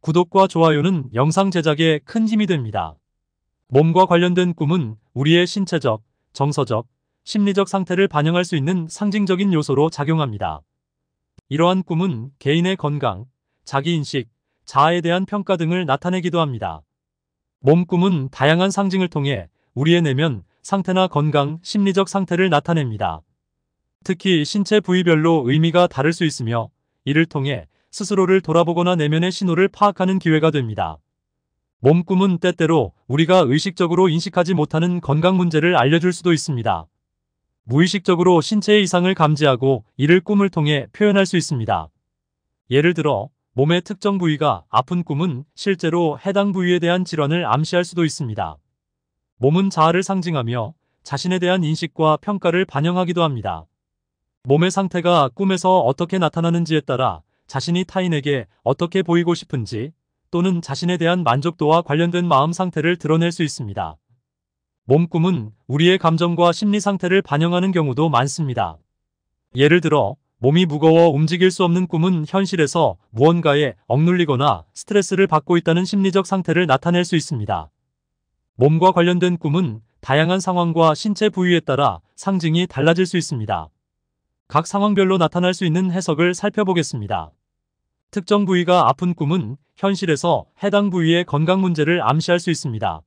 구독과 좋아요는 영상 제작에 큰 힘이 됩니다. 몸과 관련된 꿈은 우리의 신체적, 정서적, 심리적 상태를 반영할 수 있는 상징적인 요소로 작용합니다. 이러한 꿈은 개인의 건강, 자기인식, 자아에 대한 평가 등을 나타내기도 합니다. 몸 꿈은 다양한 상징을 통해 우리의 내면, 상태나 건강, 심리적 상태를 나타냅니다. 특히 신체 부위별로 의미가 다를 수 있으며 이를 통해 스스로를 돌아보거나 내면의 신호를 파악하는 기회가 됩니다. 몸꿈은 때때로 우리가 의식적으로 인식하지 못하는 건강 문제를 알려줄 수도 있습니다. 무의식적으로 신체의 이상을 감지하고 이를 꿈을 통해 표현할 수 있습니다. 예를 들어 몸의 특정 부위가 아픈 꿈은 실제로 해당 부위에 대한 질환을 암시할 수도 있습니다. 몸은 자아를 상징하며 자신에 대한 인식과 평가를 반영하기도 합니다. 몸의 상태가 꿈에서 어떻게 나타나는지에 따라 자신이 타인에게 어떻게 보이고 싶은지 또는 자신에 대한 만족도와 관련된 마음 상태를 드러낼 수 있습니다. 몸꿈은 우리의 감정과 심리 상태를 반영하는 경우도 많습니다. 예를 들어 몸이 무거워 움직일 수 없는 꿈은 현실에서 무언가에 억눌리거나 스트레스를 받고 있다는 심리적 상태를 나타낼 수 있습니다. 몸과 관련된 꿈은 다양한 상황과 신체 부위에 따라 상징이 달라질 수 있습니다. 각 상황별로 나타날 수 있는 해석을 살펴보겠습니다. 특정 부위가 아픈 꿈은 현실에서 해당 부위의 건강 문제를 암시할 수 있습니다.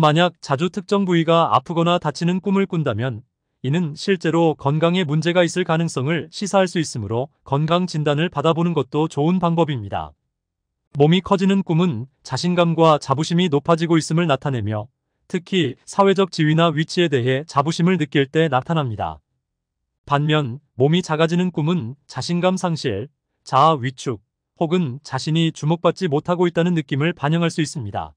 만약 자주 특정 부위가 아프거나 다치는 꿈을 꾼다면 이는 실제로 건강에 문제가 있을 가능성을 시사할 수 있으므로 건강 진단을 받아보는 것도 좋은 방법입니다. 몸이 커지는 꿈은 자신감과 자부심이 높아지고 있음을 나타내며 특히 사회적 지위나 위치에 대해 자부심을 느낄 때 나타납니다. 반면 몸이 작아지는 꿈은 자신감 상실, 자아 위축 혹은 자신이 주목받지 못하고 있다는 느낌을 반영할 수 있습니다.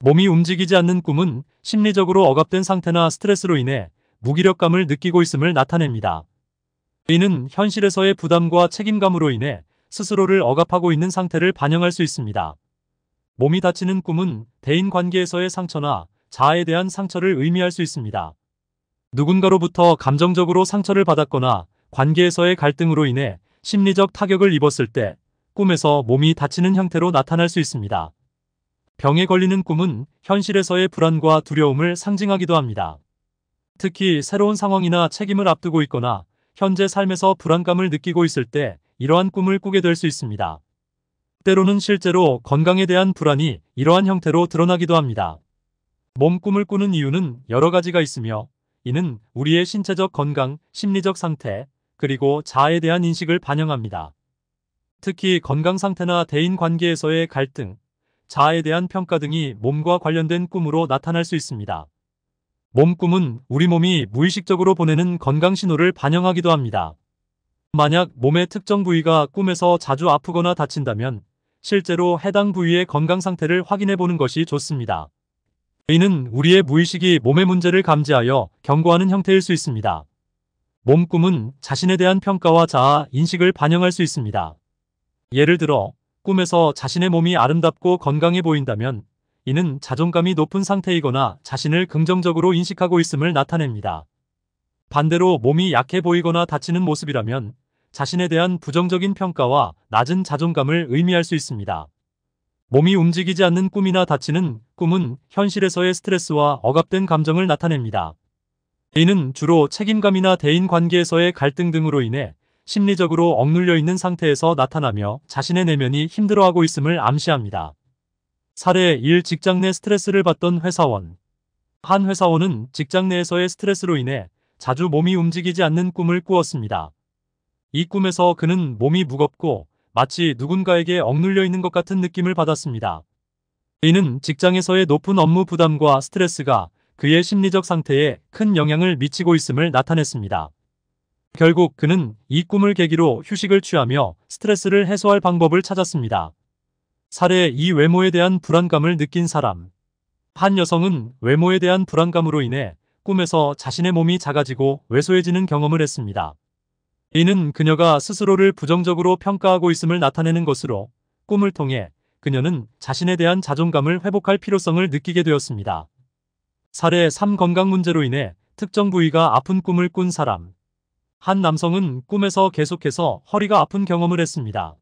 몸이 움직이지 않는 꿈은 심리적으로 억압된 상태나 스트레스로 인해 무기력감을 느끼고 있음을 나타냅니다. 이는 현실에서의 부담과 책임감으로 인해 스스로를 억압하고 있는 상태를 반영할 수 있습니다. 몸이 다치는 꿈은 대인관계에서의 상처나 자아에 대한 상처를 의미할 수 있습니다. 누군가로부터 감정적으로 상처를 받았거나 관계에서의 갈등으로 인해 심리적 타격을 입었을 때 꿈에서 몸이 다치는 형태로 나타날 수 있습니다. 병에 걸리는 꿈은 현실에서의 불안과 두려움을 상징하기도 합니다. 특히 새로운 상황이나 책임을 앞두고 있거나 현재 삶에서 불안감을 느끼고 있을 때 이러한 꿈을 꾸게 될 수 있습니다. 때로는 실제로 건강에 대한 불안이 이러한 형태로 드러나기도 합니다. 몸 꿈을 꾸는 이유는 여러 가지가 있으며 이는 우리의 신체적 건강, 심리적 상태, 그리고 자아에 대한 인식을 반영합니다. 특히 건강 상태나 대인 관계에서의 갈등, 자아에 대한 평가 등이 몸과 관련된 꿈으로 나타날 수 있습니다. 몸꿈은 우리 몸이 무의식적으로 보내는 건강 신호를 반영하기도 합니다. 만약 몸의 특정 부위가 꿈에서 자주 아프거나 다친다면 실제로 해당 부위의 건강 상태를 확인해 보는 것이 좋습니다. 의는 우리의 무의식이 몸의 문제를 감지하여 경고하는 형태일 수 있습니다. 몸꿈은 자신에 대한 평가와 자아, 인식을 반영할 수 있습니다. 예를 들어 꿈에서 자신의 몸이 아름답고 건강해 보인다면 이는 자존감이 높은 상태이거나 자신을 긍정적으로 인식하고 있음을 나타냅니다. 반대로 몸이 약해 보이거나 다치는 모습이라면 자신에 대한 부정적인 평가와 낮은 자존감을 의미할 수 있습니다. 몸이 움직이지 않는 꿈이나 다치는 꿈은 현실에서의 스트레스와 억압된 감정을 나타냅니다. 이는 주로 책임감이나 대인관계에서의 갈등 등으로 인해 심리적으로 억눌려 있는 상태에서 나타나며 자신의 내면이 힘들어하고 있음을 암시합니다. 사례 1. 직장 내 스트레스를 받던 회사원 한 회사원은 직장 내에서의 스트레스로 인해 자주 몸이 움직이지 않는 꿈을 꾸었습니다. 이 꿈에서 그는 몸이 무겁고 마치 누군가에게 억눌려 있는 것 같은 느낌을 받았습니다. 이는 직장에서의 높은 업무 부담과 스트레스가 그의 심리적 상태에 큰 영향을 미치고 있음을 나타냈습니다. 결국 그는 이 꿈을 계기로 휴식을 취하며 스트레스를 해소할 방법을 찾았습니다. 사례 이 외모에 대한 불안감을 느낀 사람 한 여성은 외모에 대한 불안감으로 인해 꿈에서 자신의 몸이 작아지고 왜소해지는 경험을 했습니다. 이는 그녀가 스스로를 부정적으로 평가하고 있음을 나타내는 것으로 꿈을 통해 그녀는 자신에 대한 자존감을 회복할 필요성을 느끼게 되었습니다. 사례 3 건강 문제로 인해 특정 부위가 아픈 꿈을 꾼 사람. 한 남성은 꿈에서 계속해서 허리가 아픈 경험을 했습니다.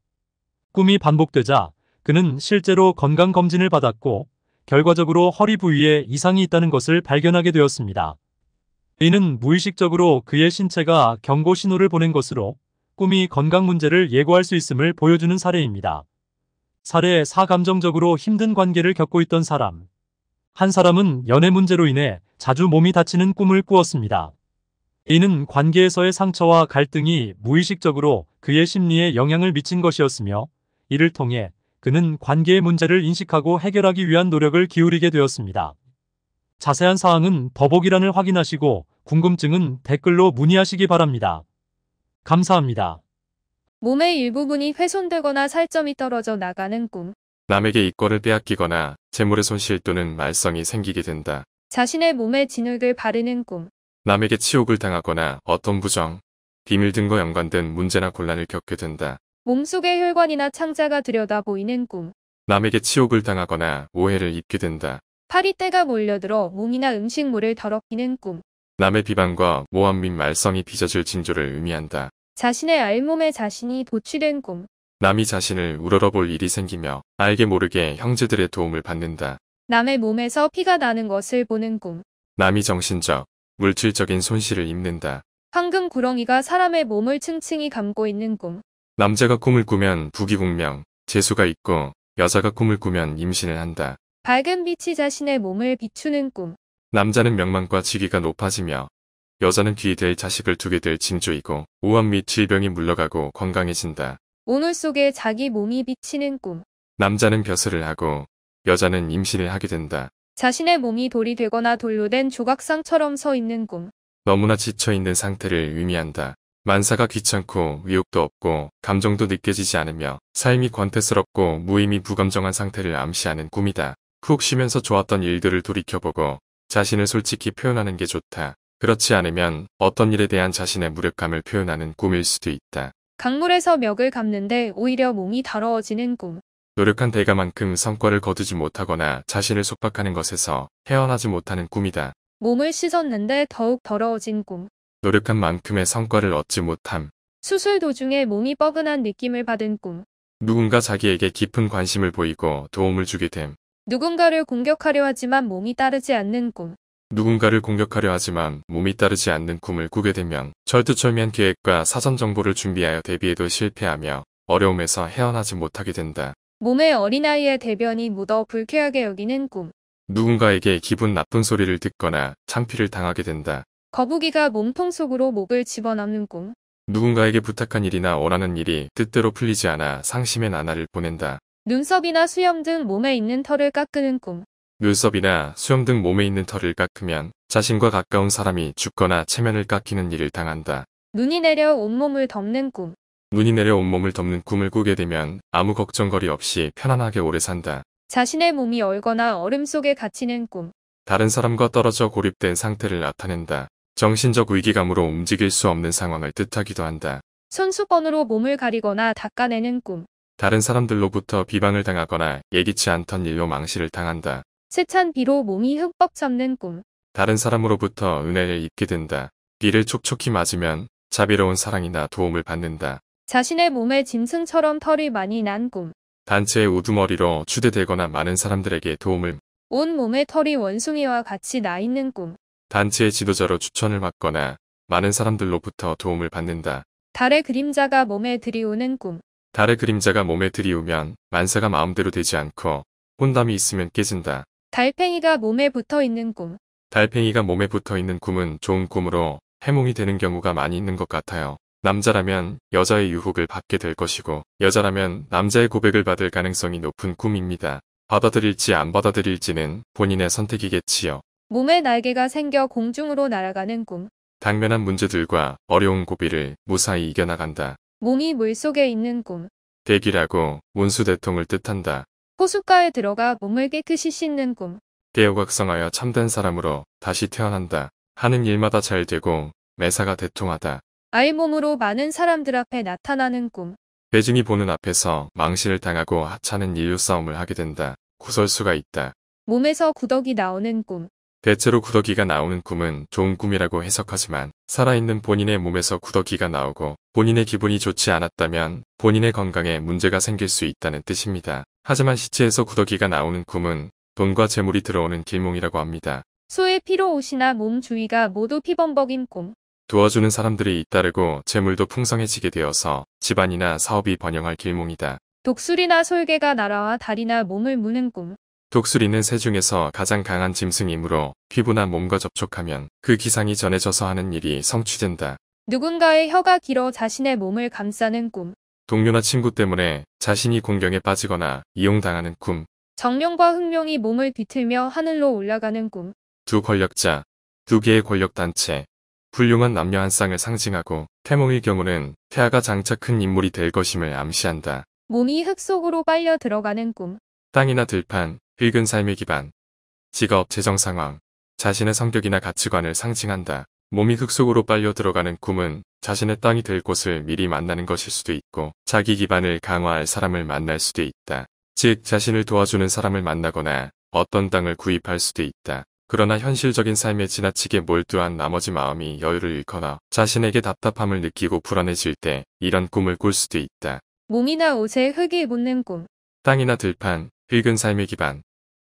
꿈이 반복되자 그는 실제로 건강검진을 받았고 결과적으로 허리 부위에 이상이 있다는 것을 발견하게 되었습니다. 이는 무의식적으로 그의 신체가 경고 신호를 보낸 것으로 꿈이 건강 문제를 예고할 수 있음을 보여주는 사례입니다. 사례 4 감정적으로 힘든 관계를 겪고 있던 사람 한 사람은 연애 문제로 인해 자주 몸이 다치는 꿈을 꾸었습니다. 이는 관계에서의 상처와 갈등이 무의식적으로 그의 심리에 영향을 미친 것이었으며 이를 통해 그는 관계의 문제를 인식하고 해결하기 위한 노력을 기울이게 되었습니다. 자세한 사항은 더보기란을 확인하시고 궁금증은 댓글로 문의하시기 바랍니다. 감사합니다. 몸의 일부분이 훼손되거나 살점이 떨어져 나가는 꿈 남에게 이권를 빼앗기거나 재물의 손실 또는 말썽이 생기게 된다. 자신의 몸에 진흙을 바르는 꿈. 남에게 치욕을 당하거나 어떤 부정, 비밀 등과 연관된 문제나 곤란을 겪게 된다. 몸속의 혈관이나 창자가 들여다 보이는 꿈. 남에게 치욕을 당하거나 오해를 입게 된다. 파리떼가 몰려들어 몸이나 음식물을 더럽히는 꿈. 남의 비방과 모함 및 말썽이 빚어질 징조를 의미한다. 자신의 알몸에 자신이 도취된 꿈. 남이 자신을 우러러볼 일이 생기며 알게 모르게 형제들의 도움을 받는다. 남의 몸에서 피가 나는 것을 보는 꿈. 남이 정신적, 물질적인 손실을 입는다. 황금 구렁이가 사람의 몸을 층층이 감고 있는 꿈. 남자가 꿈을 꾸면 부귀공명, 재수가 있고 여자가 꿈을 꾸면 임신을 한다. 밝은 빛이 자신의 몸을 비추는 꿈. 남자는 명망과 지위가 높아지며 여자는 귀될 자식을 두게 될 징조이고 우한및 질병이 물러가고 건강해진다. 오늘 속에 자기 몸이 비치는 꿈. 남자는 벼슬을 하고 여자는 임신을 하게 된다. 자신의 몸이 돌이 되거나 돌로 된 조각상처럼 서 있는 꿈. 너무나 지쳐있는 상태를 의미한다. 만사가 귀찮고 의욕도 없고 감정도 느껴지지 않으며 삶이 권태스럽고 무의미 부감정한 상태를 암시하는 꿈이다. 푹 쉬면서 좋았던 일들을 돌이켜보고 자신을 솔직히 표현하는 게 좋다. 그렇지 않으면 어떤 일에 대한 자신의 무력감을 표현하는 꿈일 수도 있다. 강물에서 멱을 감는데 오히려 몸이 더러워지는 꿈. 노력한 대가만큼 성과를 거두지 못하거나 자신을 속박하는 것에서 헤어나지 못하는 꿈이다. 몸을 씻었는데 더욱 더러워진 꿈. 노력한 만큼의 성과를 얻지 못함. 수술 도중에 몸이 뻐근한 느낌을 받은 꿈. 누군가 자기에게 깊은 관심을 보이고 도움을 주게 됨. 누군가를 공격하려 하지만 몸이 따르지 않는 꿈. 누군가를 공격하려 하지만 몸이 따르지 않는 꿈을 꾸게 되면 철두철미한 계획과 사전 정보를 준비하여 대비에도 실패하며 어려움에서 헤어나지 못하게 된다. 몸에 어린아이의 대변이 묻어 불쾌하게 여기는 꿈. 누군가에게 기분 나쁜 소리를 듣거나 창피를 당하게 된다. 거북이가 몸통 속으로 목을 집어넣는 꿈. 누군가에게 부탁한 일이나 원하는 일이 뜻대로 풀리지 않아 상심의 나날을 보낸다. 눈썹이나 수염 등 몸에 있는 털을 깎는 꿈. 눈썹이나 수염 등 몸에 있는 털을 깎으면 자신과 가까운 사람이 죽거나 체면을 깎이는 일을 당한다. 눈이 내려 온몸을 덮는 꿈. 눈이 내려 온몸을 덮는 꿈을 꾸게 되면 아무 걱정거리 없이 편안하게 오래 산다. 자신의 몸이 얼거나 얼음 속에 갇히는 꿈. 다른 사람과 떨어져 고립된 상태를 나타낸다. 정신적 위기감으로 움직일 수 없는 상황을 뜻하기도 한다. 손수건으로 몸을 가리거나 닦아내는 꿈. 다른 사람들로부터 비방을 당하거나 예기치 않던 일로 망실을 당한다. 세찬 비로 몸이 흠뻑 젖는 꿈. 다른 사람으로부터 은혜를 입게 된다. 비를 촉촉히 맞으면 자비로운 사랑이나 도움을 받는다. 자신의 몸에 짐승처럼 털이 많이 난 꿈. 단체의 우두머리로 추대되거나 많은 사람들에게 도움을 온 몸에 털이 원숭이와 같이 나 있는 꿈. 단체의 지도자로 추천을 받거나 많은 사람들로부터 도움을 받는다. 달의 그림자가 몸에 들이오는 꿈. 달의 그림자가 몸에 들이우면 만사가 마음대로 되지 않고 혼담이 있으면 깨진다. 달팽이가 몸에 붙어 있는 꿈. 달팽이가 몸에 붙어 있는 꿈은 좋은 꿈으로 해몽이 되는 경우가 많이 있는 것 같아요. 남자라면 여자의 유혹을 받게 될 것이고 여자라면 남자의 고백을 받을 가능성이 높은 꿈입니다. 받아들일지 안 받아들일지는 본인의 선택이겠지요. 몸에 날개가 생겨 공중으로 날아가는 꿈. 당면한 문제들과 어려운 고비를 무사히 이겨나간다. 몸이 물속에 있는 꿈. 대기라고 문수대통을 뜻한다. 호숫가에 들어가 몸을 깨끗이 씻는 꿈. 깨우각성하여 참된 사람으로 다시 태어난다. 하는 일마다 잘 되고 매사가 대통하다. 아이 몸으로 많은 사람들 앞에 나타나는 꿈. 배증이 보는 앞에서 망신을 당하고 하찮은 인류 싸움을 하게 된다. 구설수가 있다. 몸에서 구덕이 나오는 꿈. 대체로 구더기가 나오는 꿈은 좋은 꿈이라고 해석하지만 살아있는 본인의 몸에서 구더기가 나오고 본인의 기분이 좋지 않았다면 본인의 건강에 문제가 생길 수 있다는 뜻입니다. 하지만 시체에서 구더기가 나오는 꿈은 돈과 재물이 들어오는 길몽이라고 합니다. 소의 피로 옷이나 몸 주위가 모두 피범벅인 꿈. 도와주는 사람들이 잇따르고 재물도 풍성해지게 되어서 집안이나 사업이 번영할 길몽이다. 독수리나 솔개가 날아와 다리나 몸을 무는 꿈. 독수리는 새 중에서 가장 강한 짐승이므로 피부나 몸과 접촉하면 그 기상이 전해져서 하는 일이 성취된다. 누군가의 혀가 길어 자신의 몸을 감싸는 꿈. 동료나 친구 때문에 자신이 공경에 빠지거나 이용당하는 꿈. 정룡과 흑룡이 몸을 비틀며 하늘로 올라가는 꿈. 두 권력자, 두 개의 권력단체, 훌륭한 남녀 한 쌍을 상징하고 태몽의 경우는 태아가 장차 큰 인물이 될 것임을 암시한다. 몸이 흙 속으로 빨려 들어가는 꿈. 땅이나 들판, 흙은 삶의 기반, 직업, 재정 상황, 자신의 성격이나 가치관을 상징한다. 몸이 흙 속으로 빨려 들어가는 꿈은 자신의 땅이 될 곳을 미리 만나는 것일 수도 있고 자기 기반을 강화할 사람을 만날 수도 있다. 즉 자신을 도와주는 사람을 만나거나 어떤 땅을 구입할 수도 있다. 그러나 현실적인 삶에 지나치게 몰두한 나머지 마음이 여유를 잃거나 자신에게 답답함을 느끼고 불안해질 때 이런 꿈을 꿀 수도 있다. 몸이나 옷에 흙이 묻는 꿈 땅이나 들판, 흙은 삶의 기반,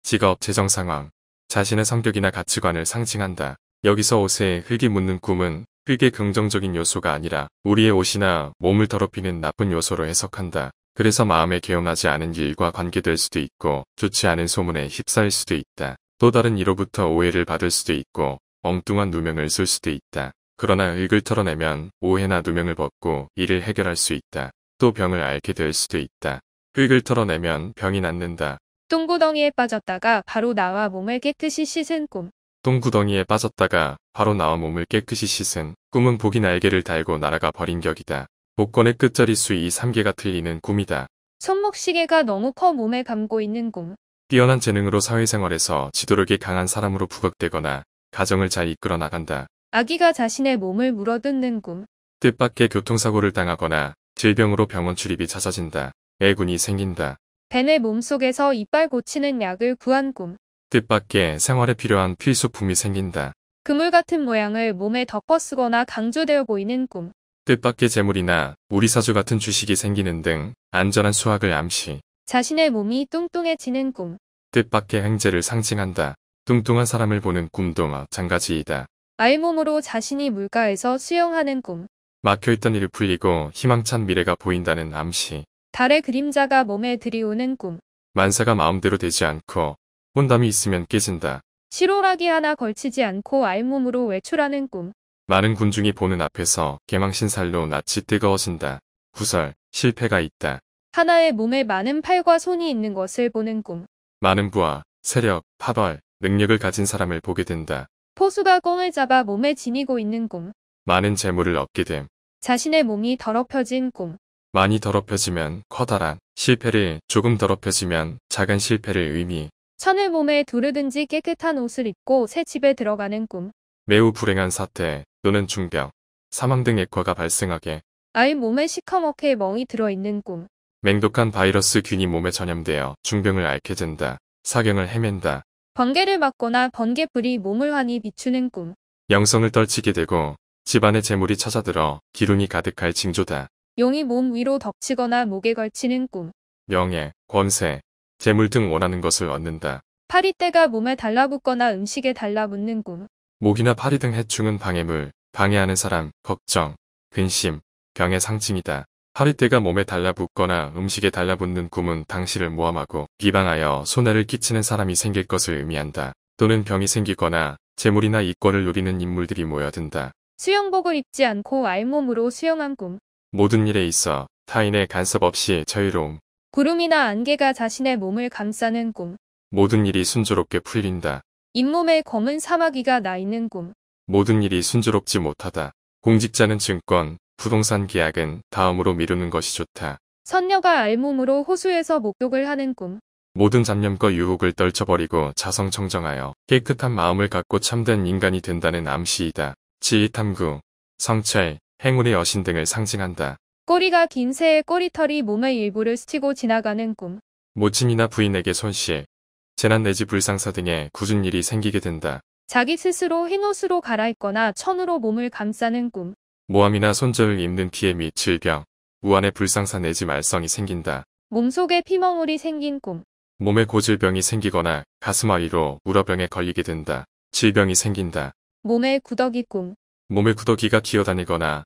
직업, 재정 상황, 자신의 성격이나 가치관을 상징한다. 여기서 옷에 흙이 묻는 꿈은 흙의 긍정적인 요소가 아니라 우리의 옷이나 몸을 더럽히는 나쁜 요소로 해석한다. 그래서 마음에 개운하지 않은 일과 관계될 수도 있고 좋지 않은 소문에 휩싸일 수도 있다. 또 다른 이로부터 오해를 받을 수도 있고 엉뚱한 누명을 쓸 수도 있다. 그러나 흙을 털어내면 오해나 누명을 벗고 이를 해결할 수 있다. 또 병을 앓게 될 수도 있다. 흙을 털어내면 병이 낫는다. 똥구덩이에 빠졌다가 바로 나와 몸을 깨끗이 씻은 꿈. 똥구덩이에 빠졌다가 바로 나와 몸을 깨끗이 씻은 꿈은 복이 날개를 달고 날아가 버린 격이다. 복권의 끝자리 수이 3개가 틀리는 꿈이다. 손목시계가 너무 커 몸에 감고 있는 꿈. 뛰어난 재능으로 사회생활에서 지도력이 강한 사람으로 부각되거나 가정을 잘 이끌어 나간다. 아기가 자신의 몸을 물어뜯는 꿈. 뜻밖의 교통사고를 당하거나 질병으로 병원 출입이 잦아진다. 애군이 생긴다. 벤의 몸속에서 이빨 고치는 약을 구한 꿈. 뜻밖의 생활에 필요한 필수품이 생긴다. 그물 같은 모양을 몸에 덮어 쓰거나 강조되어 보이는 꿈. 뜻밖의 재물이나 우리사주 같은 주식이 생기는 등 안전한 수확을 암시. 자신의 몸이 뚱뚱해지는 꿈. 뜻밖의 행재를 상징한다. 뚱뚱한 사람을 보는 꿈도 마찬가지이다. 알몸으로 자신이 물가에서 수영하는 꿈. 막혀있던 일을 풀리고 희망찬 미래가 보인다는 암시. 달의 그림자가 몸에 들이오는 꿈. 만사가 마음대로 되지 않고 혼담이 있으면 깨진다. 실오라기 하나 걸치지 않고 알몸으로 외출하는 꿈. 많은 군중이 보는 앞에서 개망신살로 낯이 뜨거워진다. 구설, 실패가 있다. 하나의 몸에 많은 팔과 손이 있는 것을 보는 꿈. 많은 부하 세력, 파벌, 능력을 가진 사람을 보게 된다. 포수가 꽁을 잡아 몸에 지니고 있는 꿈. 많은 재물을 얻게 됨. 자신의 몸이 더럽혀진 꿈. 많이 더럽혀지면 커다란 실패를 조금 더럽혀지면 작은 실패를 의미 천을 몸에 두르든지 깨끗한 옷을 입고 새 집에 들어가는 꿈 매우 불행한 사태 또는 중병 사망 등 액화가 발생하게 아이 몸에 시커멓게 멍이 들어있는 꿈 맹독한 바이러스 균이 몸에 전염되어 중병을 앓게 된다 사경을 헤맨다 번개를 맞거나 번개불이 몸을 환히 비추는 꿈 영성을 떨치게 되고 집안의 재물이 찾아들어 기름이 가득할 징조다. 용이 몸 위로 덮치거나 목에 걸치는 꿈. 명예, 권세, 재물 등 원하는 것을 얻는다. 파리떼가 몸에 달라붙거나 음식에 달라붙는 꿈. 목이나 파리 등 해충은 방해물, 방해하는 사람, 걱정, 근심, 병의 상징이다. 파리떼가 몸에 달라붙거나 음식에 달라붙는 꿈은 당시를 모함하고 비방하여 손해를 끼치는 사람이 생길 것을 의미한다. 또는 병이 생기거나 재물이나 이권을 누리는 인물들이 모여든다. 수영복을 입지 않고 알몸으로 수영한 꿈. 모든 일에 있어 타인의 간섭 없이 자유로움. 구름이나 안개가 자신의 몸을 감싸는 꿈. 모든 일이 순조롭게 풀린다. 잇몸에 검은 사마귀가 나 있는 꿈. 모든 일이 순조롭지 못하다. 공직자는 증권, 부동산 계약은 다음으로 미루는 것이 좋다. 선녀가 알몸으로 호수에서 목욕을 하는 꿈. 모든 잡념과 유혹을 떨쳐버리고 자성청정하여 깨끗한 마음을 갖고 참된 인간이 된다는 암시이다. 지휘탐구, 성찰, 행운의 여신 등을 상징한다. 꼬리가 긴 새의 꼬리털이 몸의 일부를 스치고 지나가는 꿈. 모침이나 부인에게 손실, 재난 내지 불상사 등의 굳은 일이 생기게 된다. 자기 스스로 흰옷으로 갈아입거나 천으로 몸을 감싸는 꿈. 모함이나 손절을 입는 피해 및 질병, 우한의 불상사 내지 말썽이 생긴다. 몸속에 피멍울이 생긴 꿈. 몸에 고질병이 생기거나 가슴아위로 우러병에 걸리게 된다. 질병이 생긴다. 몸에 구더기 꿈. 몸에 구더기가 기어다니거나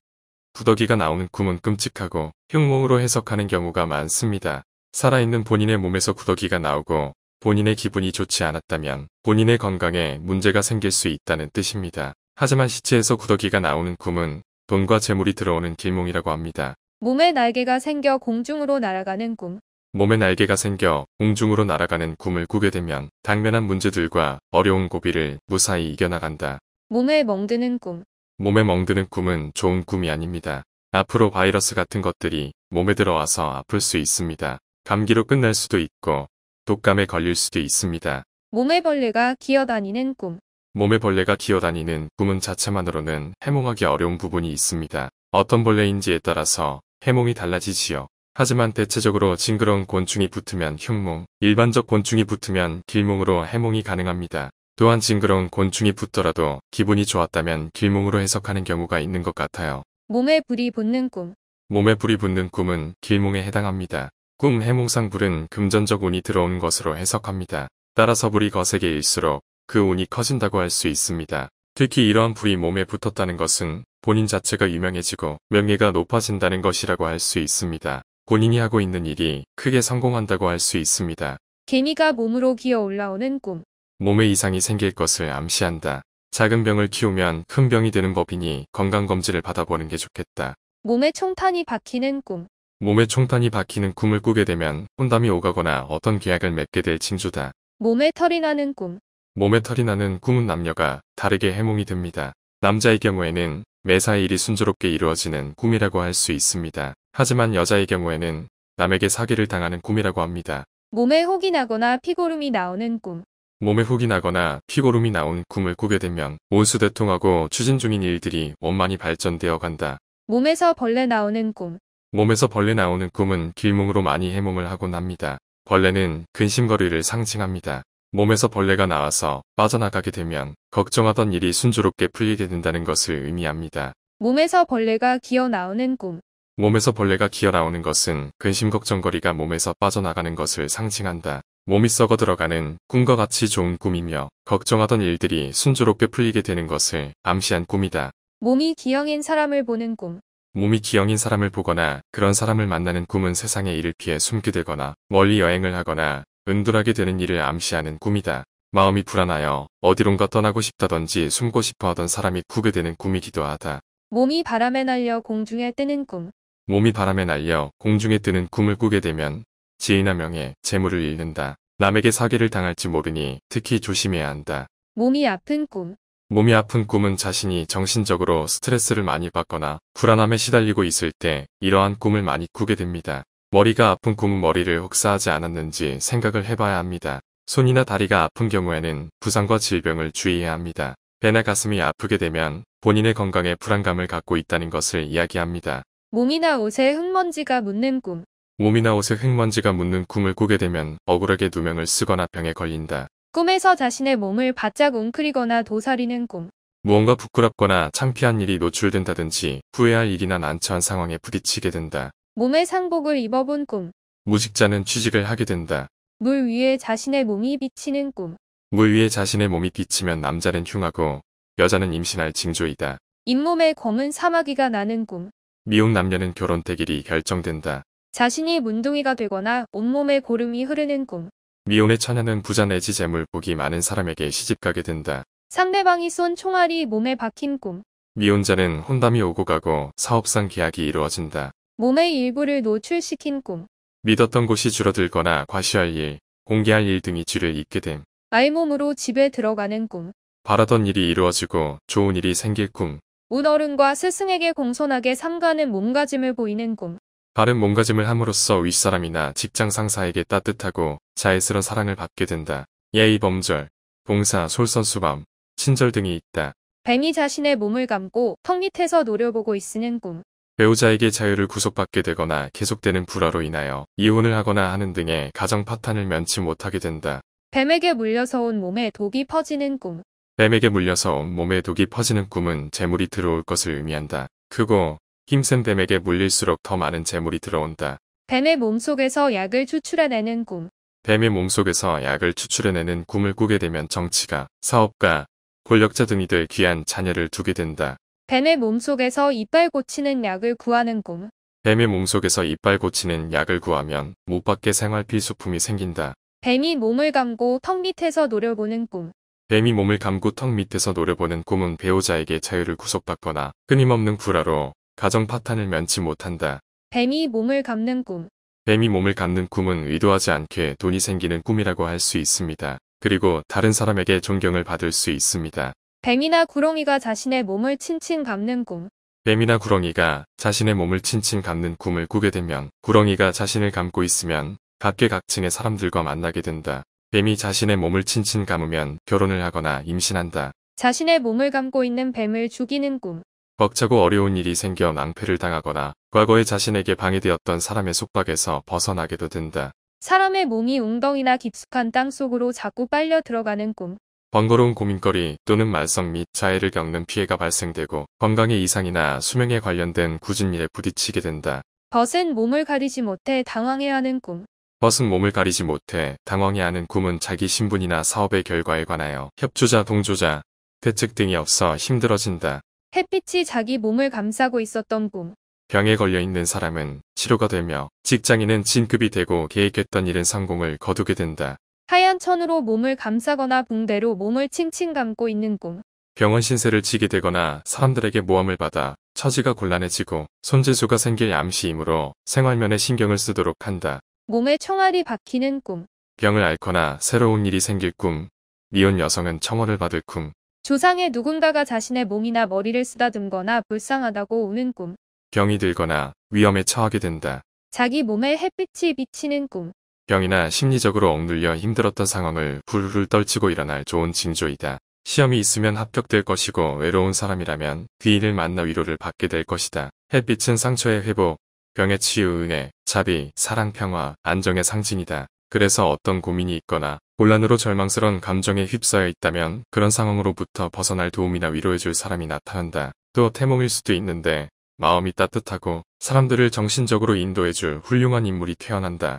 부더기가 나오는 꿈은 끔찍하고 흉몽으로 해석하는 경우가 많습니다. 살아있는 본인의 몸에서 구더기가 나오고 본인의 기분이 좋지 않았다면 본인의 건강에 문제가 생길 수 있다는 뜻입니다. 하지만 시체에서 구더기가 나오는 꿈은 돈과 재물이 들어오는 길몽이라고 합니다. 몸에 날개가 생겨 공중으로 날아가는 꿈 몸에 날개가 생겨 공중으로 날아가는 꿈을 꾸게 되면 당면한 문제들과 어려운 고비를 무사히 이겨나간다. 몸에 멍드는 꿈 몸에 멍드는 꿈은 좋은 꿈이 아닙니다. 앞으로 바이러스 같은 것들이 몸에 들어와서 아플 수 있습니다. 감기로 끝날 수도 있고 독감에 걸릴 수도 있습니다. 몸에 벌레가 기어다니는 꿈 몸에 벌레가 기어다니는 꿈은 자체만으로는 해몽하기 어려운 부분이 있습니다. 어떤 벌레인지에 따라서 해몽이 달라지지요. 하지만 대체적으로 징그러운 곤충이 붙으면 흉몽, 일반적 곤충이 붙으면 길몽으로 해몽이 가능합니다. 또한 징그러운 곤충이 붙더라도 기분이 좋았다면 길몽으로 해석하는 경우가 있는 것 같아요. 몸에 불이 붙는 꿈 몸에 불이 붙는 꿈은 길몽에 해당합니다. 꿈 해몽상 불은 금전적 운이 들어온 것으로 해석합니다. 따라서 불이 거세게일수록 그 운이 커진다고 할 수 있습니다. 특히 이러한 불이 몸에 붙었다는 것은 본인 자체가 유명해지고 명예가 높아진다는 것이라고 할 수 있습니다. 본인이 하고 있는 일이 크게 성공한다고 할 수 있습니다. 개미가 몸으로 기어 올라오는 꿈 몸에 이상이 생길 것을 암시한다. 작은 병을 키우면 큰 병이 되는 법이니 건강검진을 받아보는 게 좋겠다. 몸에 총탄이 박히는 꿈. 몸에 총탄이 박히는 꿈을 꾸게 되면 혼담이 오가거나 어떤 계약을 맺게 될 징조다. 몸에 털이 나는 꿈. 몸에 털이 나는 꿈은 남녀가 다르게 해몽이 됩니다. 남자의 경우에는 매사의 일이 순조롭게 이루어지는 꿈이라고 할 수 있습니다. 하지만 여자의 경우에는 남에게 사기를 당하는 꿈이라고 합니다. 몸에 혹이 나거나 피고름이 나오는 꿈. 몸에 혹이 나거나 피고름이 나온 꿈을 꾸게 되면 온수대통하고 추진 중인 일들이 원만히 발전되어 간다. 몸에서 벌레 나오는 꿈 몸에서 벌레 나오는 꿈은 길몽으로 많이 해몽을 하곤 합니다. 벌레는 근심거리를 상징합니다. 몸에서 벌레가 나와서 빠져나가게 되면 걱정하던 일이 순조롭게 풀리게 된다는 것을 의미합니다. 몸에서 벌레가 기어나오는 꿈 몸에서 벌레가 기어나오는 것은 근심 걱정거리가 몸에서 빠져나가는 것을 상징한다. 몸이 썩어 들어가는 꿈과 같이 좋은 꿈이며 걱정하던 일들이 순조롭게 풀리게 되는 것을 암시한 꿈이다. 몸이 기형인 사람을 보는 꿈. 몸이 기형인 사람을 보거나 그런 사람을 만나는 꿈은 세상의 일을 피해 숨게 되거나 멀리 여행을 하거나 은둔하게 되는 일을 암시하는 꿈이다. 마음이 불안하여 어디론가 떠나고 싶다든지 숨고 싶어 하던 사람이 구게 되는 꿈이기도 하다. 몸이 바람에 날려 공중에 뜨는 꿈. 몸이 바람에 날려 공중에 뜨는 꿈을 꾸게 되면 지인나 명예, 재물을 잃는다. 남에게 사기를 당할지 모르니 특히 조심해야 한다. 몸이 아픈 꿈. 몸이 아픈 꿈은 자신이 정신적으로 스트레스를 많이 받거나 불안함에 시달리고 있을 때 이러한 꿈을 많이 꾸게 됩니다. 머리가 아픈 꿈은 머리를 혹사하지 않았는지 생각을 해봐야 합니다. 손이나 다리가 아픈 경우에는 부상과 질병을 주의해야 합니다. 배나 가슴이 아프게 되면 본인의 건강에 불안감을 갖고 있다는 것을 이야기합니다. 몸이나 옷에 흙먼지가 묻는 꿈. 몸이나 옷에 횡먼지가 묻는 꿈을 꾸게 되면 억울하게 누명을 쓰거나 병에 걸린다. 꿈에서 자신의 몸을 바짝 웅크리거나 도사리는 꿈. 무언가 부끄럽거나 창피한 일이 노출된다든지 후회할 일이나 난처한 상황에 부딪히게 된다. 몸에 상복을 입어본 꿈. 무직자는 취직을 하게 된다. 물 위에 자신의 몸이 비치는 꿈. 물 위에 자신의 몸이 비치면 남자는 흉하고 여자는 임신할 징조이다. 잇몸에 검은 사마귀가 나는 꿈. 미혼 남녀는 결혼 대길이 결정된다. 자신이 문둥이가 되거나 온몸에 고름이 흐르는 꿈. 미혼의 처녀는 부자 내지 재물 복이 많은 사람에게 시집가게 된다. 상대방이 쏜 총알이 몸에 박힌 꿈. 미혼자는 혼담이 오고 가고 사업상 계약이 이루어진다. 몸의 일부를 노출시킨 꿈. 믿었던 곳이 줄어들거나 과시할 일, 공개할 일 등이 줄를 잇게 됨. 알몸으로 집에 들어가는 꿈. 바라던 일이 이루어지고 좋은 일이 생길 꿈. 운 어른과 스승에게 공손하게 삼가는 몸가짐을 보이는 꿈. 바른 몸가짐을 함으로써 윗사람이나 직장 상사에게 따뜻하고 자애스런 사랑을 받게 된다. 예의 범절, 봉사, 솔선수범, 친절 등이 있다. 뱀이 자신의 몸을 감고 턱 밑에서 노려보고 있으는 꿈. 배우자에게 자유를 구속받게 되거나 계속되는 불화로 인하여 이혼을 하거나 하는 등의 가정 파탄을 면치 못하게 된다. 뱀에게 물려서 온 몸에 독이 퍼지는 꿈. 뱀에게 물려서 온 몸에 독이 퍼지는 꿈은 재물이 들어올 것을 의미한다. 크고 힘센 뱀에게 물릴수록 더 많은 재물이 들어온다. 뱀의 몸속에서 약을 추출해내는 꿈. 뱀의 몸속에서 약을 추출해내는 꿈을 꾸게 되면 정치가, 사업가, 권력자 등이 될 귀한 자녀를 두게 된다. 뱀의 몸속에서 이빨 고치는 약을 구하는 꿈. 뱀의 몸속에서 이빨 고치는 약을 구하면 못 밖에 생활 필수품이 생긴다. 뱀이 몸을 감고 턱 밑에서 노려보는 꿈. 뱀이 몸을 감고 턱 밑에서 노려보는 꿈은 배우자에게 자유를 구속받거나 끊임없는 구라로 가정 파탄을 면치 못한다. 뱀이 몸을 감는 꿈. 뱀이 몸을 감는 꿈은 의도하지 않게 돈이 생기는 꿈이라고 할 수 있습니다. 그리고 다른 사람에게 존경을 받을 수 있습니다. 뱀이나 구렁이가 자신의 몸을 친친 감는 꿈. 뱀이나 구렁이가 자신의 몸을 친친 감는 꿈을 꾸게 되면 구렁이가 자신을 감고 있으면 각계각층의 사람들과 만나게 된다. 뱀이 자신의 몸을 친친 감으면 결혼을 하거나 임신한다. 자신의 몸을 감고 있는 뱀을 죽이는 꿈. 벅차고 어려운 일이 생겨 낭패를 당하거나 과거에 자신에게 방해되었던 사람의 속박에서 벗어나게도 된다. 사람의 몸이 웅덩이나 깊숙한 땅속으로 자꾸 빨려 들어가는 꿈. 번거로운 고민거리 또는 말썽 및 자해를 겪는 피해가 발생되고 건강의 이상이나 수명에 관련된 굳은 일에 부딪히게 된다. 벗은 몸을 가리지 못해 당황해하는 꿈. 벗은 몸을 가리지 못해 당황해하는 꿈은 자기 신분이나 사업의 결과에 관하여 협조자, 동조자, 대책 등이 없어 힘들어진다. 햇빛이 자기 몸을 감싸고 있었던 꿈. 병에 걸려있는 사람은 치료가 되며 직장인은 진급이 되고 계획했던 일은 성공을 거두게 된다. 하얀 천으로 몸을 감싸거나 붕대로 몸을 칭칭 감고 있는 꿈. 병원 신세를 지게 되거나 사람들에게 모함을 받아 처지가 곤란해지고 손재수가 생길 암시이므로 생활면에 신경을 쓰도록 한다. 몸에 총알이 박히는 꿈. 병을 앓거나 새로운 일이 생길 꿈, 미혼 여성은 청혼을 받을 꿈, 조상의 누군가가 자신의 몸이나 머리를 쓰다듬거나 불쌍하다고 우는 꿈. 병이 들거나 위험에 처하게 된다. 자기 몸에 햇빛이 비치는 꿈. 병이나 심리적으로 억눌려 힘들었던 상황을 훌훌 떨치고 일어날 좋은 징조이다. 시험이 있으면 합격될 것이고 외로운 사람이라면 귀인을 만나 위로를 받게 될 것이다. 햇빛은 상처의 회복, 병의 치유, 은혜, 자비, 사랑, 평화, 안정의 상징이다. 그래서 어떤 고민이 있거나 곤란으로 절망스러운 감정에 휩싸여 있다면 그런 상황으로부터 벗어날 도움이나 위로해줄 사람이 나타난다. 또 태몽일 수도 있는데 마음이 따뜻하고 사람들을 정신적으로 인도해줄 훌륭한 인물이 태어난다.